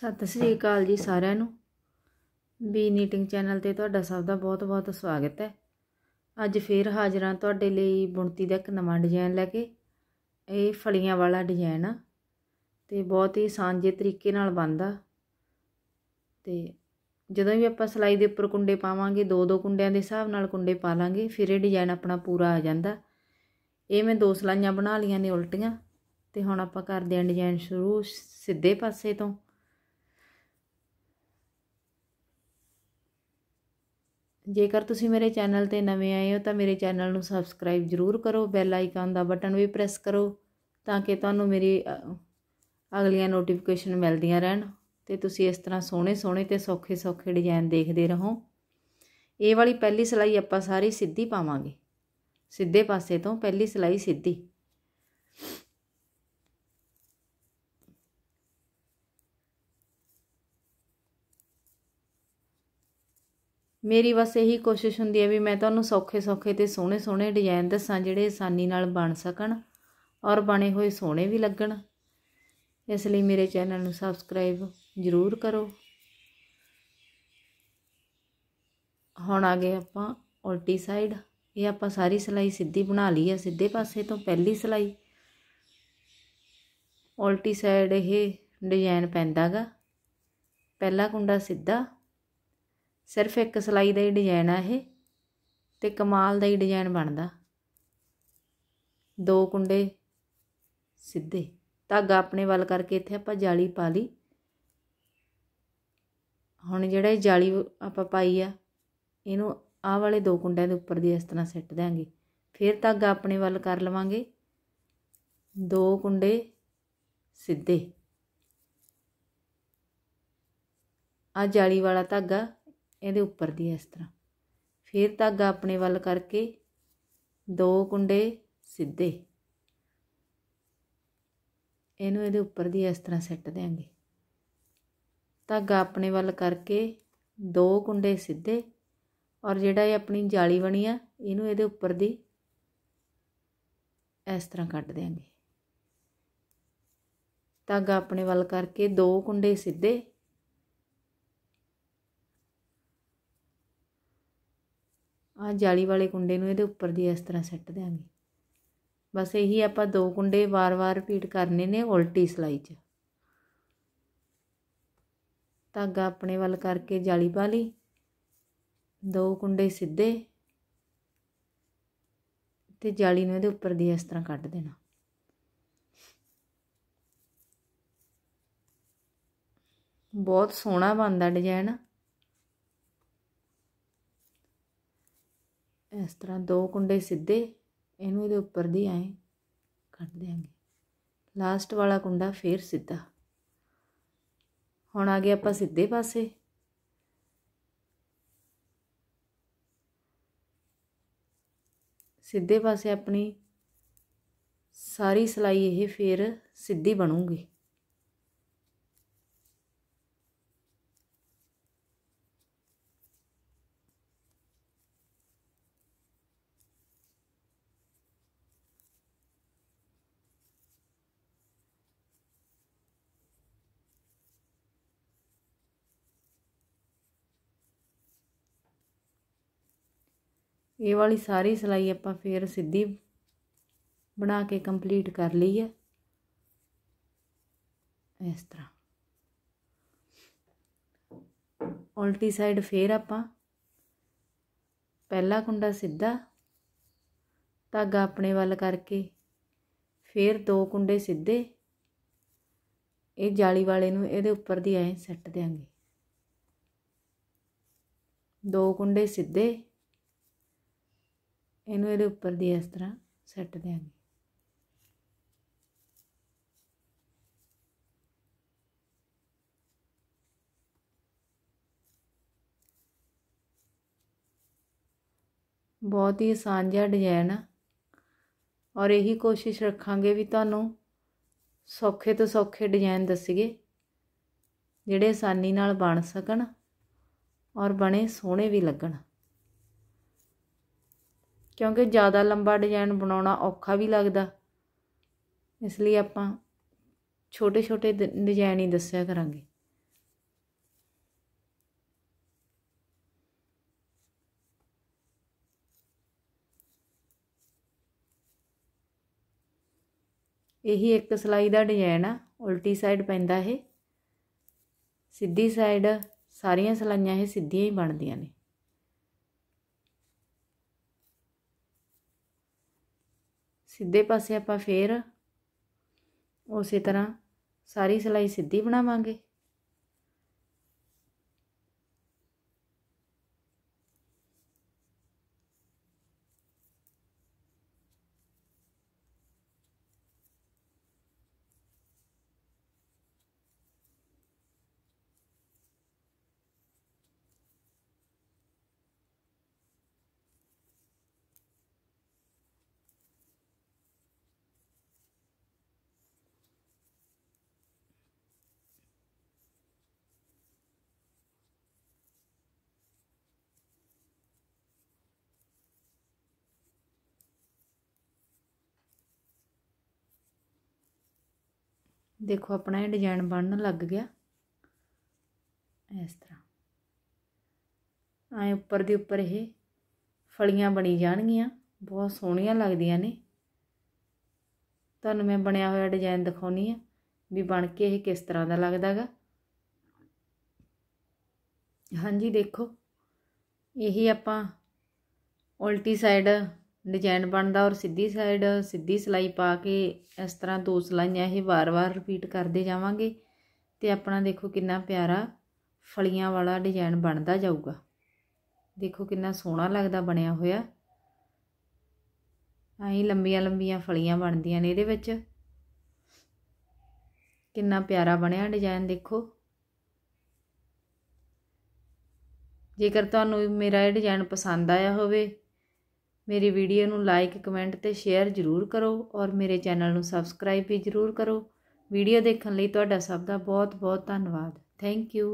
ਸਤਿ ਸ੍ਰੀ ਅਕਾਲ ਜੀ ਸਾਰਿਆਂ ਨੂੰ ਬੀ ਨੀਟਿੰਗ ਚੈਨਲ ਤੇ ਤੁਹਾਡਾ ਸਭ ਦਾ ਬਹੁਤ-ਬਹੁਤ ਸਵਾਗਤ ਹੈ ਅੱਜ ਫੇਰ ਹਾਜ਼ਰਾਂ ਤੁਹਾਡੇ ਲਈ ਬੁਣਤੀ ਦਾ ਇੱਕ ਨਵਾਂ ਡਿਜ਼ਾਈਨ ਲੈ ਕੇ ਇਹ ਫਲੀਆਂ ਵਾਲਾ ਡਿਜ਼ਾਈਨ ਆ ਤੇ ਬਹੁਤ ਹੀ ਸਾਂਝੇ ਤਰੀਕੇ ਨਾਲ ਬੰਦਾ ਤੇ ਜਦੋਂ ਵੀ ਆਪਾਂ ਸਲਾਈ ਦੇ ਉੱਪਰ ਕੁੰਡੇ ਪਾਵਾਂਗੇ ਦੋ ਦੋ ਕੁੰਡਿਆਂ ਦੇ ਹਿਸਾਬ ਨਾਲ ਕੁੰਡੇ ਪਾ ਲਾਂਗੇ ਫਿਰ ਇਹ ਡਿਜ਼ਾਈਨ ਆਪਣਾ ਪੂਰਾ ਆ ਜਾਂਦਾ ਇਹ ਮੈਂ ਦੋ ਸਲਾਈਆਂ ਬਣਾ ਲੀਆਂ ਨੇ ਉਲਟੀਆਂ ਤੇ ਹੁਣ ਆਪਾਂ ਕਰਦੇ ਆਂ ਡਿਜ਼ਾਈਨ ਸ਼ੁਰੂ ਸਿੱਧੇ ਪਾਸੇ ਤੋਂ ਜੇਕਰ ਤੁਸੀਂ ਮੇਰੇ ਚੈਨਲ ਤੇ ਨਵੇਂ ਆਏ ਹੋ ਤਾਂ ਮੇਰੇ ਚੈਨਲ ਨੂੰ ਸਬਸਕ੍ਰਾਈਬ ਜ਼ਰੂਰ ਕਰੋ ਬੈਲ ਆਈਕਨ ਦਾ ਬਟਨ ਵੀ ਪ੍ਰੈਸ ਕਰੋ ਤਾਂ ਕਿ ਤੁਹਾਨੂੰ ਮੇਰੀ ਅਗਲੀਆਂ ਨੋਟੀਫਿਕੇਸ਼ਨ ਮਿਲਦੀਆਂ ਰਹਿਣ ਤੇ ਤੁਸੀਂ ਇਸ ਤਰ੍ਹਾਂ ਸੋਹਣੇ ਸੋਹਣੇ ਤੇ ਸੌਖੇ ਸੌਖੇ ਡਿਜ਼ਾਈਨ ਦੇਖਦੇ ਰਹੋ ਇਹ ਵਾਲੀ ਪਹਿਲੀ ਸਲਾਈ ਆਪਾਂ ਸਾਰੀ ਸਿੱਧੀ ਪਾਵਾਂਗੇ ਸਿੱਧੇ ਪਾਸੇ ਤੋਂ ਪਹਿਲੀ ਸਲਾਈ ਸਿੱਧੀ ਮੇਰੀ ਬਸ ਇਹੀ ਕੋਸ਼ਿਸ਼ ਹੁੰਦੀ ਹੈ ਵੀ ਮੈਂ ਤੁਹਾਨੂੰ ਸੌਖੇ ਸੌਖੇ ਤੇ ਸੋਹਣੇ ਸੋਹਣੇ ਡਿਜ਼ਾਈਨ ਦੱਸਾਂ ਜਿਹੜੇ ਆਸਾਨੀ ਨਾਲ ਬਣ ਸਕਣ ਔਰ ਬਣੇ ਹੋਏ ਸੋਹਣੇ ਵੀ ਲੱਗਣ ਇਸ ਲਈ ਮੇਰੇ ਚੈਨਲ ਨੂੰ ਸਬਸਕ੍ਰਾਈਬ ਜ਼ਰੂਰ ਕਰੋ ਹੁਣ ਆ ਗਏ ਆਪਾਂ ਉਲਟੀ ਸਾਈਡ ਇਹ ਆਪਾਂ ਸਾਰੀ ਸਲਾਈ ਸਿੱਧੀ ਬਣਾ ਲਈ ਹੈ ਸਿੱਧੇ ਪਾਸੇ ਤੋਂ ਪਹਿਲੀ ਸਲਾਈ ਉਲਟੀ ਸਾਈਡ ਇਹ ਡਿਜ਼ਾਈਨ ਪੈਂਦਾਗਾ ਪਹਿਲਾ ਕੁੰਡਾ ਸਿੱਧਾ ਸਿਰਫ ਇੱਕ ਸਲਾਈ ਦਾ ਹੀ ਡਿਜ਼ਾਈਨ ਆ ਇਹ ਤੇ ਕਮਾਲ ਦਾ ਹੀ ਡਿਜ਼ਾਈਨ ਬਣਦਾ ਦੋ ਕੁੰਡੇ ਸਿੱਧੇ ਧਾਗਾ ਆਪਣੇ ਵੱਲ ਕਰਕੇ ਇੱਥੇ ਆਪਾਂ ਜਾਲੀ ਪਾ ਲਈ ਹੁਣ ਜਿਹੜਾ ਇਹ ਜਾਲੀ ਆਪਾਂ ਪਾਈ ਆ ਇਹਨੂੰ ਆਹ ਵਾਲੇ ਦੋ ਕੁੰਡਿਆਂ ਦੇ ਉੱਪਰ ਦੀ ਇਸ ਤਰ੍ਹਾਂ ਸੈੱਟ ਦਾਂਗੇ ਫਿਰ ਧਾਗਾ ਆਪਣੇ ਵੱਲ ਕਰ ਲਵਾਂਗੇ ਦੋ ਕੁੰਡੇ ਸਿੱਧੇ ਆ ਜਾਲੀ ਵਾਲਾ ਧਾਗਾ ਇਹਦੇ ਉੱਪਰ ਦੀ ਇਸ ਤਰ੍ਹਾਂ ਫਿਰ ਧਾਗਾ ਆਪਣੇ ਵੱਲ ਕਰਕੇ ਦੋ ਕੁੰਡੇ ਸਿੱਧੇ ਇਹਨੂੰ ਇਹਦੇ ਉੱਪਰ ਦੀ ਇਸ ਤਰ੍ਹਾਂ ਸੈੱਟ ਦੇਾਂਗੇ ਧਾਗਾ ਆਪਣੇ ਵੱਲ ਕਰਕੇ ਦੋ ਕੁੰਡੇ ਸਿੱਧੇ ਔਰ ਜਿਹੜਾ ਇਹ ਆਪਣੀ ਜਾਲੀ ਬਣੀ ਆ ਇਹਨੂੰ ਇਹਦੇ ਉੱਪਰ ਦੀ ਇਸ ਤਰ੍ਹਾਂ ਕੱਟ ਦੇਾਂਗੇ ਧਾਗਾ ਆਪਣੇ ਵੱਲ ਕਰਕੇ ਦੋ ਕੁੰਡੇ ਸਿੱਧੇ ਆ ਜਾਲੀ ਵਾਲੇ ਕੁੰਡੇ ਨੂੰ ਇਹਦੇ ਉੱਪਰ ਦੀ ਇਸ ਤਰ੍ਹਾਂ ਸੈੱਟ ਦੇਾਂਗੇ ਬਸ ਇਹੀ ਆਪਾਂ ਦੋ ਕੁੰਡੇ ਵਾਰ-ਵਾਰ ਰਿਪੀਟ ਕਰਨੇ ਨੇ ਉਲਟੀ ਸਲਾਈ 'ਚ ਧਾਗਾ ਆਪਣੇ ਵੱਲ ਕਰਕੇ ਜਾਲੀ ਪਾ ਲਈ ਦੋ ਕੁੰਡੇ ਸਿੱਧੇ ਤੇ ਜਾਲੀ ਨੂੰ ਇਹਦੇ ਉੱਪਰ ਦੀ ਇਸ ਤਰ੍ਹਾਂ ਕੱਢ ਦੇਣਾ ਬਹੁਤ ਸੋਹਣਾ ਬਣਦਾ ਡਿਜ਼ਾਈਨ ਇਸ ਤਰ੍ਹਾਂ ਦੋ ਕੁੰਡੇ ਸਿੱਧੇ ਇਹਨੂੰ ਇਹਦੇ ਉੱਪਰ ਦੀ ਐਂ ਕੱਢ ਦੇਾਂਗੇ ਲਾਸਟ ਵਾਲਾ ਕੁੰਡਾ ਫੇਰ ਸਿੱਧਾ ਹੁਣ ਆ ਗਏ ਆਪਾਂ ਸਿੱਧੇ ਪਾਸੇ ਸਿੱਧੇ ਪਾਸੇ ਆਪਣੀ ਸਾਰੀ ਸਲਾਈ ਇਹ ਫੇਰ ਸਿੱਧੀ ਬਣੂਗੀ ਇਹ ਵਾਲੀ ਸਾਰੀ ਸਲਾਈ ਆਪਾਂ ਫੇਰ ਸਿੱਧੀ ਬਣਾ ਕੇ ਕੰਪਲੀਟ ਕਰ ਲਈ ਹੈ ਇਸ ਤਰ੍ਹਾਂ ਉਲਟੀ ਸਾਈਡ ਫੇਰ ਆਪਾਂ ਪਹਿਲਾ ਕੁੰਡਾ ਸਿੱਧਾ ਧਾਗਾ ਆਪਣੇ ਵੱਲ ਕਰਕੇ ਫੇਰ ਦੋ ਕੁੰਡੇ ਸਿੱਧੇ ਇਹ ਜਾਲੀ ਵਾਲੇ ਨੂੰ ਇਹਦੇ ਉੱਪਰ ਦੀ ਐ ਸੈੱਟ ਦੇਾਂਗੇ ਦੋ ਕੁੰਡੇ ਸਿੱਧੇ ਇਹਨੂੰ ਇਹਦੇ ਉੱਪਰ ਦੀ ਇਸ ਤਰ੍ਹਾਂ ਸੈੱਟ ਦੇਾਂਗੇ ਬਹੁਤ ਹੀ ਆਸਾਨ ਜਿਹਾ ਡਿਜ਼ਾਈਨ ਆ ਔਰ ਇਹੀ ਕੋਸ਼ਿਸ਼ ਰੱਖਾਂਗੇ ਵੀ ਤੁਹਾਨੂੰ ਸੌਖੇ ਤੋਂ ਸੌਖੇ ਡਿਜ਼ਾਈਨ ਦੱਸੀਏ ਜਿਹੜੇ ਆਸਾਨੀ ਨਾਲ ਬਣ ਸਕਣ ਔਰ ਬਣੇ ਸੋਹਣੇ ਵੀ ਲੱਗਣ ਕਿਉਂਕਿ ਜ਼ਿਆਦਾ ਲੰਬਾ ਡਿਜ਼ਾਈਨ ਬਣਾਉਣਾ ਔਖਾ ਵੀ ਲੱਗਦਾ ਇਸ ਲਈ ਆਪਾਂ ਛੋਟੇ ਛੋਟੇ ਡਿਜ਼ਾਈਨ ਹੀ ਦੱਸਿਆ ਕਰਾਂਗੇ ਇਹੀ ਇੱਕ ਸਲਾਈ ਦਾ ਡਿਜ਼ਾਈਨ ਆ ਉਲਟੀ ਸਾਈਡ ਪੈਂਦਾ ਇਹ ਸਿੱਧੀ ਸਾਈਡ ਸਾਰੀਆਂ ਸਲਾਈਆਂ ਇਹ ਸਿੱਧੀਆਂ ਹੀ ਬਣਦੀਆਂ ਨੇ ਸਿੱਧੇ ਪਾਸੇ ਆਪਾਂ ਫੇਰ ਉਸੇ ਤਰ੍ਹਾਂ ਸਾਰੀ ਸਿਲਾਈ ਸਿੱਧੀ ਬਣਾਵਾਂਗੇ ਦੇਖੋ ਆਪਣਾ ਇਹ ਡਿਜ਼ਾਈਨ ਬਣਨ ਲੱਗ ਗਿਆ ਇਸ ਤਰ੍ਹਾਂ ਆਏ ਉੱਪਰ ਦੀ ਉੱਪਰ ਇਹ ਫਲੀਆਂ ਬਣੀ ਜਾਣਗੀਆਂ ਬਹੁਤ ਸੋਹਣੀਆਂ ਲੱਗਦੀਆਂ ਨੇ ਤੁਹਾਨੂੰ ਮੈਂ ਬਣਿਆ ਹੋਇਆ ਡਿਜ਼ਾਈਨ ਦਿਖਾਉਣੀ ਆ ਵੀ ਬਣ ਕੇ ਇਹ ਕਿਸ ਤਰ੍ਹਾਂ ਦਾ ਲੱਗਦਾਗਾ ਹਾਂਜੀ ਦੇਖੋ ਇਹੀ ਆਪਾਂ ਉਲਟੀ ਸਾਈਡ ਡਿਜ਼ਾਈਨ ਬਣਦਾ ਔਰ ਸਿੱਧੀ ਸਾਈਡ ਸਿੱਧੀ ਸਲਾਈ ਪਾ ਕੇ ਇਸ ਤਰ੍ਹਾਂ ਦੋ ਸਲਾਈਆਂ ਇਹ ਵਾਰ-ਵਾਰ ਰਿਪੀਟ ਕਰਦੇ ਜਾਵਾਂਗੇ ਤੇ ਆਪਣਾ ਦੇਖੋ ਕਿੰਨਾ ਪਿਆਰਾ ਫਲੀਆਂ ਵਾਲਾ ਡਿਜ਼ਾਈਨ ਬਣਦਾ ਜਾਊਗਾ ਦੇਖੋ ਕਿੰਨਾ ਸੋਹਣਾ ਲੱਗਦਾ ਬਣਿਆ ਹੋਇਆ ਐਂ ਲੰਬੀਆਂ ਲੰਬੀਆਂ ਫਲੀਆਂ ਬਣਦੀਆਂ ਨੇ ਇਹਦੇ ਵਿੱਚ ਕਿੰਨਾ ਪਿਆਰਾ ਬਣਿਆ ਡਿਜ਼ਾਈਨ ਦੇਖੋ ਜੇਕਰ ਤੁਹਾਨੂੰ ਮੇਰਾ ਇਹ ਡਿਜ਼ਾਈਨ ਪਸੰਦ ਆਇਆ ਹੋਵੇ ਮੇਰੀ ਵੀਡੀਓ ਨੂੰ ਲਾਈਕ ਕਮੈਂਟ ਤੇ ਸ਼ੇਅਰ ਜ਼ਰੂਰ ਕਰੋ ਔਰ ਮੇਰੇ ਚੈਨਲ ਨੂੰ ਸਬਸਕ੍ਰਾਈਬ ਵੀ ਜ਼ਰੂਰ ਕਰੋ ਵੀਡੀਓ ਦੇਖਣ ਲਈ ਤੁਹਾਡਾ ਸਭ ਦਾ ਬਹੁਤ ਬਹੁਤ ਧੰਨਵਾਦ ਥੈਂਕ ਯੂ